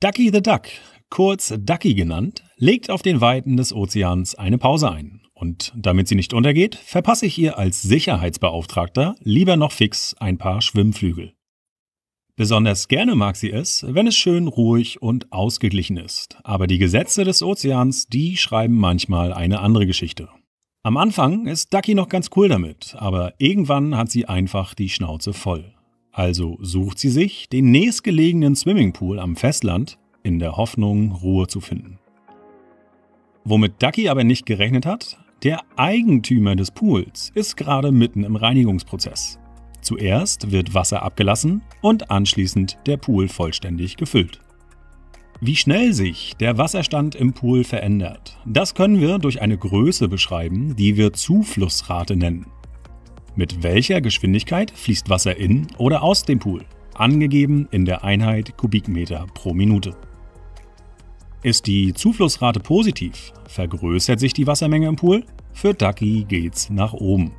Ducky the Duck, kurz Ducky genannt, legt auf den Weiten des Ozeans eine Pause ein. Und damit sie nicht untergeht, verpasse ich ihr als Sicherheitsbeauftragter lieber noch fix ein paar Schwimmflügel. Besonders gerne mag sie es, wenn es schön ruhig und ausgeglichen ist. Aber die Gesetze des Ozeans, die schreiben manchmal eine andere Geschichte. Am Anfang ist Ducky noch ganz cool damit, aber irgendwann hat sie einfach die Schnauze voll. Also sucht sie sich den nächstgelegenen Swimmingpool am Festland in der Hoffnung, Ruhe zu finden. Womit Ducky aber nicht gerechnet hat, der Eigentümer des Pools ist gerade mitten im Reinigungsprozess. Zuerst wird Wasser abgelassen und anschließend der Pool vollständig gefüllt. Wie schnell sich der Wasserstand im Pool verändert, das können wir durch eine Größe beschreiben, die wir Zuflussrate nennen. Mit welcher Geschwindigkeit fließt Wasser in oder aus dem Pool? Angegeben in der Einheit Kubikmeter pro Minute. Ist die Zuflussrate positiv, vergrößert sich die Wassermenge im Pool, für Ducky geht's nach oben.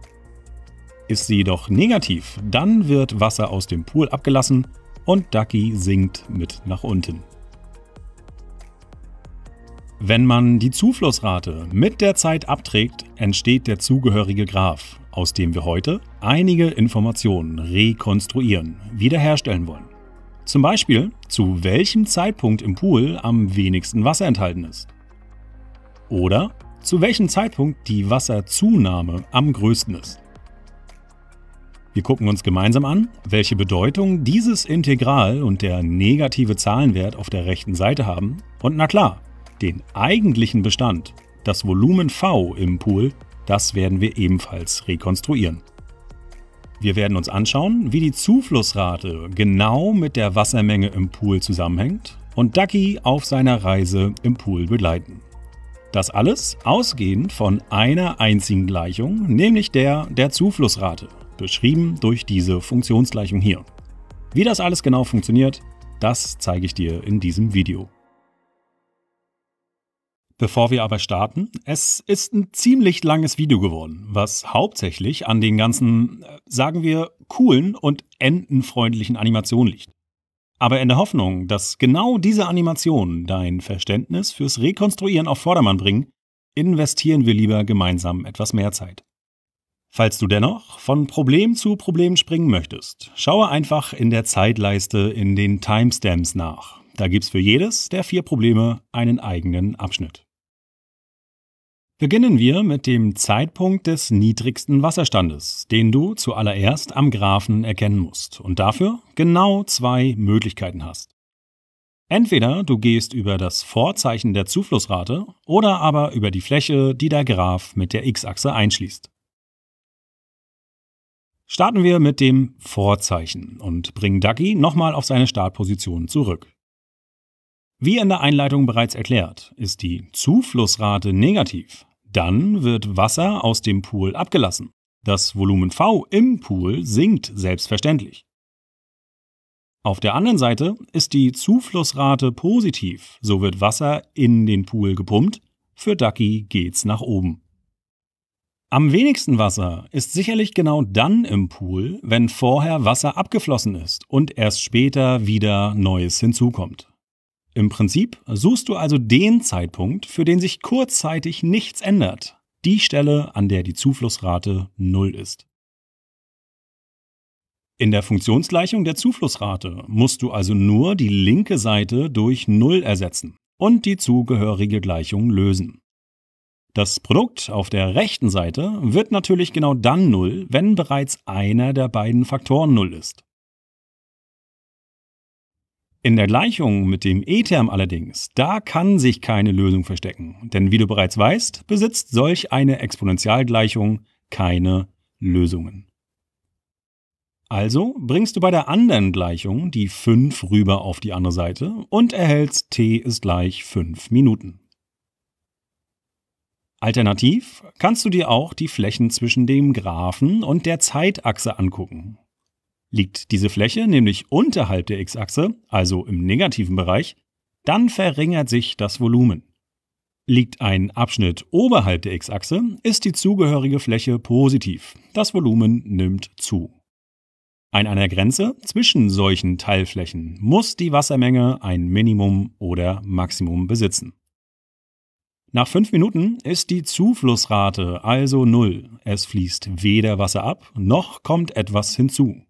Ist sie jedoch negativ, dann wird Wasser aus dem Pool abgelassen und Ducky sinkt mit nach unten. Wenn man die Zuflussrate mit der Zeit abträgt, entsteht der zugehörige Graph, aus dem wir heute einige Informationen rekonstruieren, wiederherstellen wollen. Zum Beispiel, zu welchem Zeitpunkt im Pool am wenigsten Wasser enthalten ist. Oder zu welchem Zeitpunkt die Wasserzunahme am größten ist. Wir gucken uns gemeinsam an, welche Bedeutung dieses Integral und der negative Zahlenwert auf der rechten Seite haben. Und na klar, den eigentlichen Bestand, das Volumen V im Pool, das werden wir ebenfalls rekonstruieren. Wir werden uns anschauen, wie die Zuflussrate genau mit der Wassermenge im Pool zusammenhängt und Ducky auf seiner Reise im Pool begleiten. Das alles ausgehend von einer einzigen Gleichung, nämlich der der Zuflussrate, beschrieben durch diese Funktionsgleichung hier. Wie das alles genau funktioniert, das zeige ich dir in diesem Video. Bevor wir aber starten, es ist ein ziemlich langes Video geworden, was hauptsächlich an den ganzen, äh, sagen wir, coolen und entenfreundlichen Animationen liegt. Aber in der Hoffnung, dass genau diese Animationen dein Verständnis fürs Rekonstruieren auf Vordermann bringen, investieren wir lieber gemeinsam etwas mehr Zeit. Falls du dennoch von Problem zu Problem springen möchtest, schaue einfach in der Zeitleiste in den Timestamps nach. Da gibt's für jedes der vier Probleme einen eigenen Abschnitt. Beginnen wir mit dem Zeitpunkt des niedrigsten Wasserstandes, den du zuallererst am Graphen erkennen musst und dafür genau zwei Möglichkeiten hast. Entweder du gehst über das Vorzeichen der Zuflussrate oder aber über die Fläche, die der Graph mit der x-Achse einschließt. Starten wir mit dem Vorzeichen und bringen Ducky nochmal auf seine Startposition zurück. Wie in der Einleitung bereits erklärt, ist die Zuflussrate negativ, dann wird Wasser aus dem Pool abgelassen. Das Volumen V im Pool sinkt selbstverständlich. Auf der anderen Seite ist die Zuflussrate positiv, so wird Wasser in den Pool gepumpt, für Ducky geht's nach oben. Am wenigsten Wasser ist sicherlich genau dann im Pool, wenn vorher Wasser abgeflossen ist und erst später wieder Neues hinzukommt. Im Prinzip suchst du also den Zeitpunkt, für den sich kurzzeitig nichts ändert, die Stelle, an der die Zuflussrate 0 ist. In der Funktionsgleichung der Zuflussrate musst du also nur die linke Seite durch 0 ersetzen und die zugehörige Gleichung lösen. Das Produkt auf der rechten Seite wird natürlich genau dann 0, wenn bereits einer der beiden Faktoren 0 ist. In der Gleichung mit dem E-Term allerdings, da kann sich keine Lösung verstecken, denn wie du bereits weißt, besitzt solch eine Exponentialgleichung keine Lösungen. Also bringst du bei der anderen Gleichung die 5 rüber auf die andere Seite und erhältst t ist gleich 5 Minuten. Alternativ kannst du dir auch die Flächen zwischen dem Graphen und der Zeitachse angucken. Liegt diese Fläche nämlich unterhalb der x-Achse, also im negativen Bereich, dann verringert sich das Volumen. Liegt ein Abschnitt oberhalb der x-Achse, ist die zugehörige Fläche positiv. Das Volumen nimmt zu. An einer Grenze zwischen solchen Teilflächen muss die Wassermenge ein Minimum oder Maximum besitzen. Nach 5 Minuten ist die Zuflussrate also null. Es fließt weder Wasser ab, noch kommt etwas hinzu.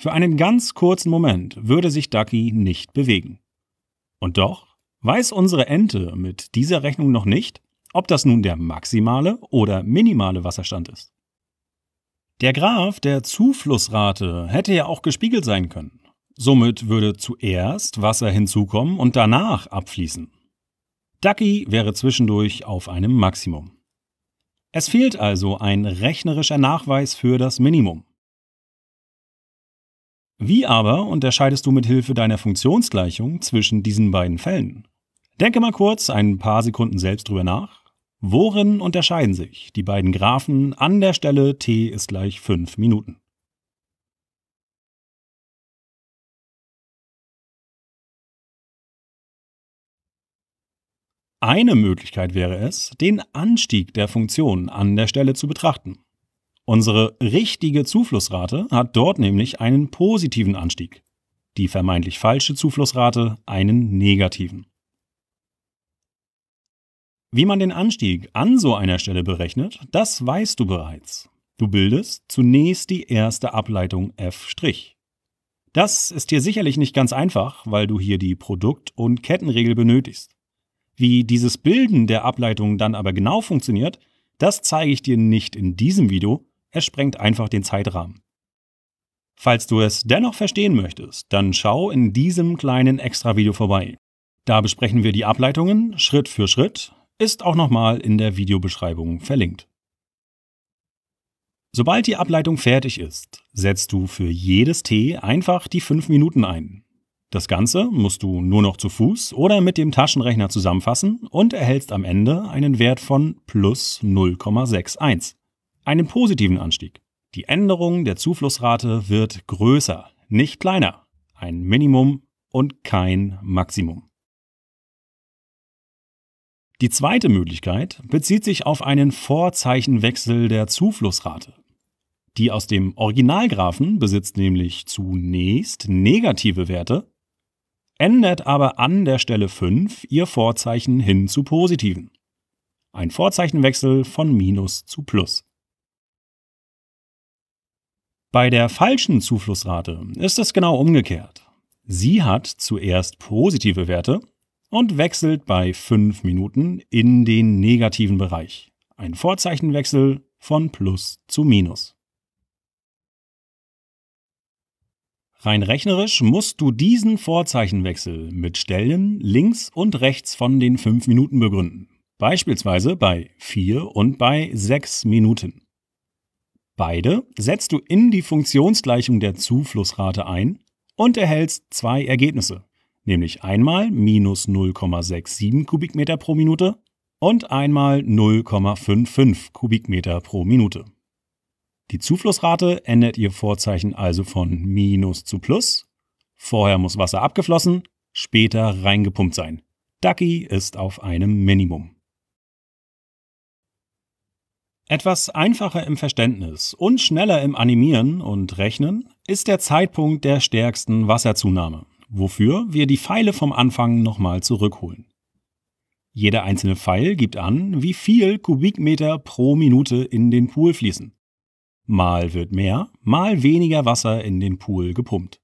Für einen ganz kurzen Moment würde sich Ducky nicht bewegen. Und doch weiß unsere Ente mit dieser Rechnung noch nicht, ob das nun der maximale oder minimale Wasserstand ist. Der Graph der Zuflussrate hätte ja auch gespiegelt sein können. Somit würde zuerst Wasser hinzukommen und danach abfließen. Ducky wäre zwischendurch auf einem Maximum. Es fehlt also ein rechnerischer Nachweis für das Minimum. Wie aber unterscheidest du mit Hilfe deiner Funktionsgleichung zwischen diesen beiden Fällen? Denke mal kurz ein paar Sekunden selbst drüber nach. Worin unterscheiden sich die beiden Graphen an der Stelle t ist gleich 5 Minuten? Eine Möglichkeit wäre es, den Anstieg der Funktion an der Stelle zu betrachten. Unsere richtige Zuflussrate hat dort nämlich einen positiven Anstieg, die vermeintlich falsche Zuflussrate einen negativen. Wie man den Anstieg an so einer Stelle berechnet, das weißt du bereits. Du bildest zunächst die erste Ableitung f'. Das ist hier sicherlich nicht ganz einfach, weil du hier die Produkt- und Kettenregel benötigst. Wie dieses Bilden der Ableitung dann aber genau funktioniert, das zeige ich dir nicht in diesem Video, es sprengt einfach den Zeitrahmen. Falls du es dennoch verstehen möchtest, dann schau in diesem kleinen Extra-Video vorbei. Da besprechen wir die Ableitungen Schritt für Schritt, ist auch nochmal in der Videobeschreibung verlinkt. Sobald die Ableitung fertig ist, setzt du für jedes T einfach die 5 Minuten ein. Das Ganze musst du nur noch zu Fuß oder mit dem Taschenrechner zusammenfassen und erhältst am Ende einen Wert von plus 0,61 einen positiven Anstieg. Die Änderung der Zuflussrate wird größer, nicht kleiner. Ein Minimum und kein Maximum. Die zweite Möglichkeit bezieht sich auf einen Vorzeichenwechsel der Zuflussrate. Die aus dem Originalgraphen besitzt nämlich zunächst negative Werte, ändert aber an der Stelle 5 ihr Vorzeichen hin zu positiven. Ein Vorzeichenwechsel von Minus zu Plus. Bei der falschen Zuflussrate ist es genau umgekehrt. Sie hat zuerst positive Werte und wechselt bei 5 Minuten in den negativen Bereich. Ein Vorzeichenwechsel von Plus zu Minus. Rein rechnerisch musst du diesen Vorzeichenwechsel mit Stellen links und rechts von den 5 Minuten begründen. Beispielsweise bei 4 und bei 6 Minuten. Beide setzt du in die Funktionsgleichung der Zuflussrate ein und erhältst zwei Ergebnisse, nämlich einmal minus 0,67 Kubikmeter pro Minute und einmal 0,55 Kubikmeter pro Minute. Die Zuflussrate ändert ihr Vorzeichen also von minus zu plus. Vorher muss Wasser abgeflossen, später reingepumpt sein. Ducky ist auf einem Minimum. Etwas einfacher im Verständnis und schneller im Animieren und Rechnen ist der Zeitpunkt der stärksten Wasserzunahme, wofür wir die Pfeile vom Anfang nochmal zurückholen. Jeder einzelne Pfeil gibt an, wie viel Kubikmeter pro Minute in den Pool fließen. Mal wird mehr, mal weniger Wasser in den Pool gepumpt.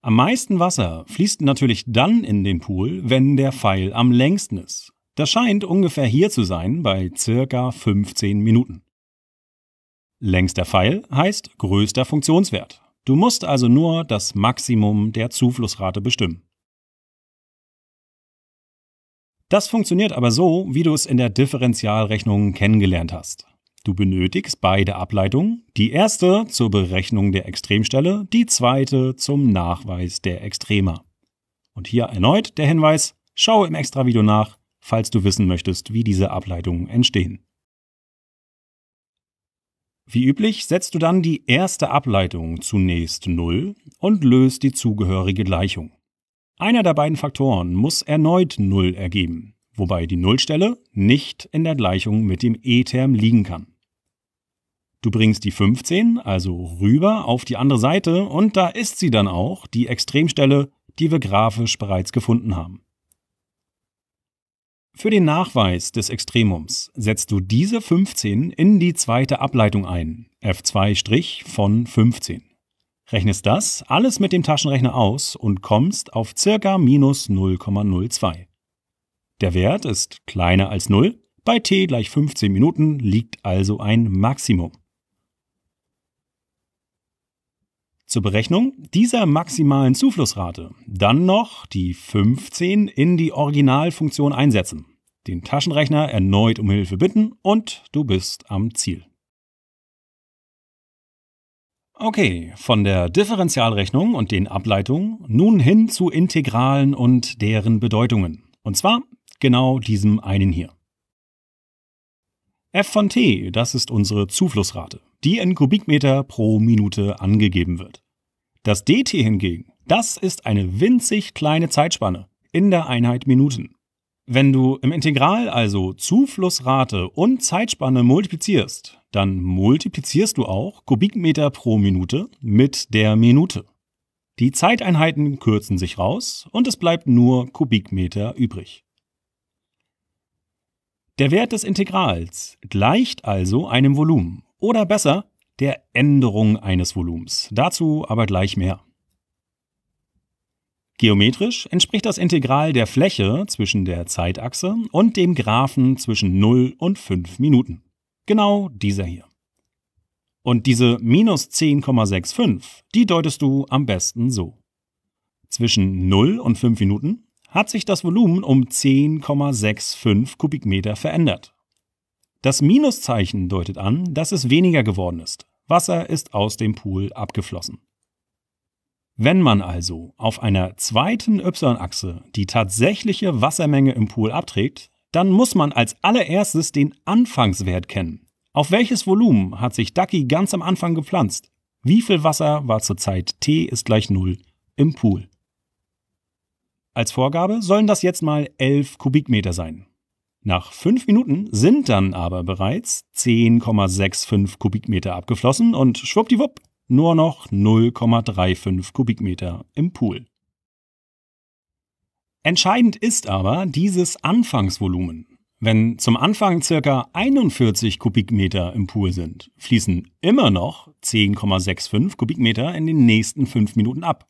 Am meisten Wasser fließt natürlich dann in den Pool, wenn der Pfeil am längsten ist. Das scheint ungefähr hier zu sein, bei circa 15 Minuten. Längster Pfeil heißt größter Funktionswert. Du musst also nur das Maximum der Zuflussrate bestimmen. Das funktioniert aber so, wie du es in der Differentialrechnung kennengelernt hast. Du benötigst beide Ableitungen, die erste zur Berechnung der Extremstelle, die zweite zum Nachweis der Extrema. Und hier erneut der Hinweis, schau im Extra-Video nach, falls du wissen möchtest, wie diese Ableitungen entstehen. Wie üblich setzt du dann die erste Ableitung zunächst 0 und löst die zugehörige Gleichung. Einer der beiden Faktoren muss erneut 0 ergeben, wobei die Nullstelle nicht in der Gleichung mit dem e-Term liegen kann. Du bringst die 15 also rüber auf die andere Seite und da ist sie dann auch, die Extremstelle, die wir grafisch bereits gefunden haben. Für den Nachweis des Extremums setzt du diese 15 in die zweite Ableitung ein, f2' von 15. Rechnest das alles mit dem Taschenrechner aus und kommst auf ca. minus 0,02. Der Wert ist kleiner als 0, bei t gleich 15 Minuten liegt also ein Maximum. zur Berechnung dieser maximalen Zuflussrate dann noch die 15 in die Originalfunktion einsetzen, den Taschenrechner erneut um Hilfe bitten und du bist am Ziel. Okay, von der Differentialrechnung und den Ableitungen nun hin zu Integralen und deren Bedeutungen. Und zwar genau diesem einen hier. f von t, das ist unsere Zuflussrate die in Kubikmeter pro Minute angegeben wird. Das dt hingegen, das ist eine winzig kleine Zeitspanne in der Einheit Minuten. Wenn du im Integral also Zuflussrate und Zeitspanne multiplizierst, dann multiplizierst du auch Kubikmeter pro Minute mit der Minute. Die Zeiteinheiten kürzen sich raus und es bleibt nur Kubikmeter übrig. Der Wert des Integrals gleicht also einem Volumen oder besser der Änderung eines Volumens. Dazu aber gleich mehr. Geometrisch entspricht das Integral der Fläche zwischen der Zeitachse und dem Graphen zwischen 0 und 5 Minuten. Genau dieser hier. Und diese minus 10,65, die deutest du am besten so. Zwischen 0 und 5 Minuten hat sich das Volumen um 10,65 Kubikmeter verändert. Das Minuszeichen deutet an, dass es weniger geworden ist. Wasser ist aus dem Pool abgeflossen. Wenn man also auf einer zweiten Y-Achse die tatsächliche Wassermenge im Pool abträgt, dann muss man als allererstes den Anfangswert kennen. Auf welches Volumen hat sich Ducky ganz am Anfang gepflanzt? Wie viel Wasser war zur Zeit T ist gleich 0 im Pool? Als Vorgabe sollen das jetzt mal 11 Kubikmeter sein. Nach fünf Minuten sind dann aber bereits 10,65 Kubikmeter abgeflossen und schwuppdiwupp nur noch 0,35 Kubikmeter im Pool. Entscheidend ist aber dieses Anfangsvolumen. Wenn zum Anfang ca. 41 Kubikmeter im Pool sind, fließen immer noch 10,65 Kubikmeter in den nächsten 5 Minuten ab.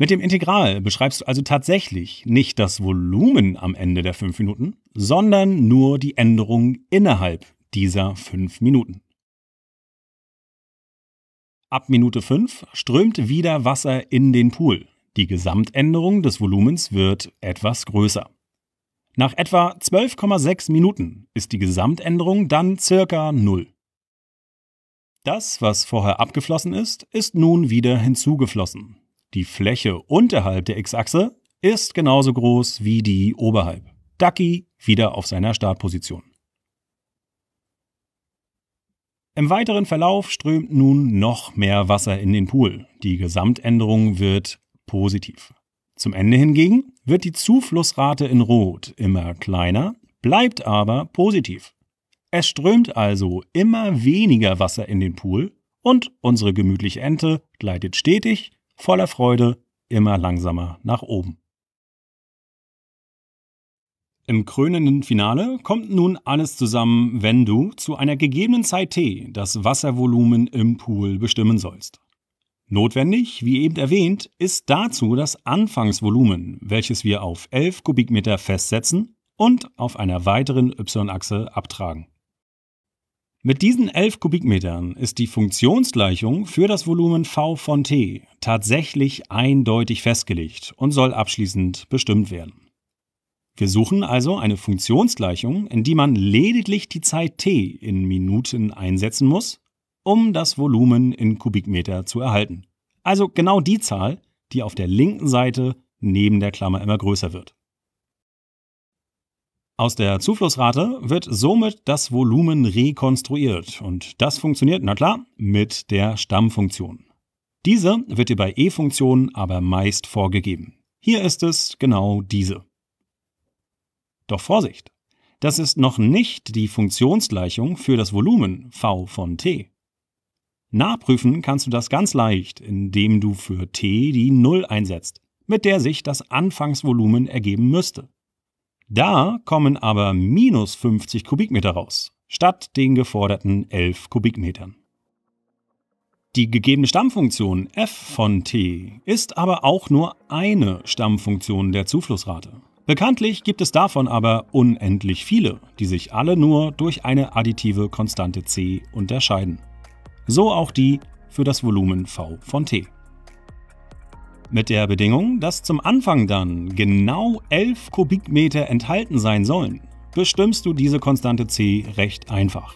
Mit dem Integral beschreibst du also tatsächlich nicht das Volumen am Ende der fünf Minuten, sondern nur die Änderung innerhalb dieser fünf Minuten. Ab Minute 5 strömt wieder Wasser in den Pool. Die Gesamtänderung des Volumens wird etwas größer. Nach etwa 12,6 Minuten ist die Gesamtänderung dann circa 0. Das, was vorher abgeflossen ist, ist nun wieder hinzugeflossen. Die Fläche unterhalb der X-Achse ist genauso groß wie die oberhalb. Ducky wieder auf seiner Startposition. Im weiteren Verlauf strömt nun noch mehr Wasser in den Pool. Die Gesamtänderung wird positiv. Zum Ende hingegen wird die Zuflussrate in Rot immer kleiner, bleibt aber positiv. Es strömt also immer weniger Wasser in den Pool und unsere gemütliche Ente gleitet stetig voller Freude immer langsamer nach oben. Im krönenden Finale kommt nun alles zusammen, wenn du zu einer gegebenen Zeit T das Wasservolumen im Pool bestimmen sollst. Notwendig, wie eben erwähnt, ist dazu das Anfangsvolumen, welches wir auf 11 Kubikmeter festsetzen und auf einer weiteren y-Achse abtragen. Mit diesen 11 Kubikmetern ist die Funktionsgleichung für das Volumen V von T tatsächlich eindeutig festgelegt und soll abschließend bestimmt werden. Wir suchen also eine Funktionsgleichung, in die man lediglich die Zeit t in Minuten einsetzen muss, um das Volumen in Kubikmeter zu erhalten. Also genau die Zahl, die auf der linken Seite neben der Klammer immer größer wird. Aus der Zuflussrate wird somit das Volumen rekonstruiert und das funktioniert, na klar, mit der Stammfunktion. Diese wird dir bei E-Funktionen aber meist vorgegeben. Hier ist es genau diese. Doch Vorsicht! Das ist noch nicht die Funktionsgleichung für das Volumen v von t. Nachprüfen kannst du das ganz leicht, indem du für t die Null einsetzt, mit der sich das Anfangsvolumen ergeben müsste. Da kommen aber minus 50 Kubikmeter raus, statt den geforderten 11 Kubikmetern. Die gegebene Stammfunktion f von t ist aber auch nur eine Stammfunktion der Zuflussrate. Bekanntlich gibt es davon aber unendlich viele, die sich alle nur durch eine additive Konstante c unterscheiden. So auch die für das Volumen v von t. Mit der Bedingung, dass zum Anfang dann genau 11 Kubikmeter enthalten sein sollen, bestimmst du diese Konstante c recht einfach.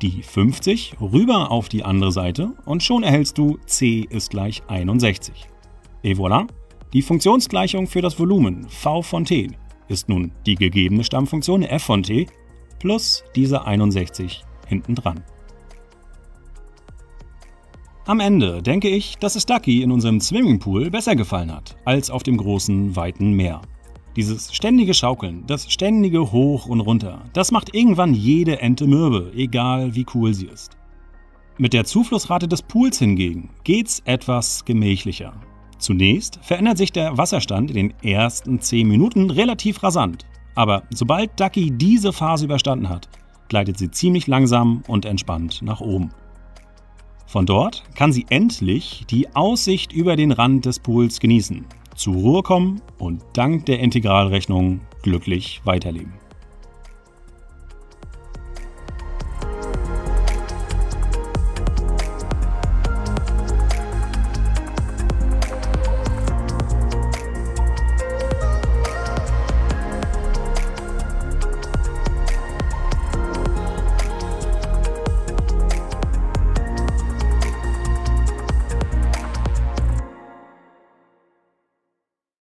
Die 50 rüber auf die andere Seite und schon erhältst du c ist gleich 61. Et voilà, die Funktionsgleichung für das Volumen v von t ist nun die gegebene Stammfunktion f von t plus diese 61 hintendran. Am Ende denke ich, dass es Ducky in unserem Swimmingpool besser gefallen hat als auf dem großen, weiten Meer. Dieses ständige Schaukeln, das ständige Hoch und Runter, das macht irgendwann jede Ente mürbe, egal wie cool sie ist. Mit der Zuflussrate des Pools hingegen geht's etwas gemächlicher. Zunächst verändert sich der Wasserstand in den ersten 10 Minuten relativ rasant. Aber sobald Ducky diese Phase überstanden hat, gleitet sie ziemlich langsam und entspannt nach oben. Von dort kann sie endlich die Aussicht über den Rand des Pools genießen, zur Ruhe kommen und dank der Integralrechnung glücklich weiterleben.